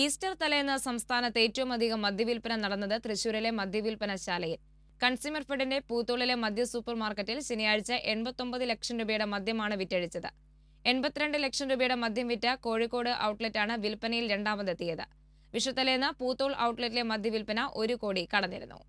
Easter തലേന്ന് സംസ്ഥാനത്ത് ഏറ്റവും അധികം മദ്യവിൽപ്പന നടന്നത് തൃശൂരിലെ മദ്യവിൽപ്പന ശാലയിൽ കൺസ്യൂമർ ഫെഡിന്റെ പൂത്തോളിലെ മദ്യ സൂപ്പർ മാർക്കറ്റിൽ ശനിയാഴ്ച എൺപത്തൊമ്പത് ലക്ഷം രൂപയുടെ മദ്യമാണ് വിറ്റഴിച്ചത് എൺപത്തിരണ്ട് ലക്ഷം രൂപയുടെ മദ്യം വിറ്റ കോഴിക്കോട് ഔട്ട്ലെറ്റാണ് വിൽപ്പനയിൽ രണ്ടാമതെത്തിയത് വിഷുത്തലേന്ന് പൂത്തോൾ ഔട്ട്ലെറ്റിലെ മദ്യവിൽപ്പന ഒരു കോടി കടന്നിരുന്നു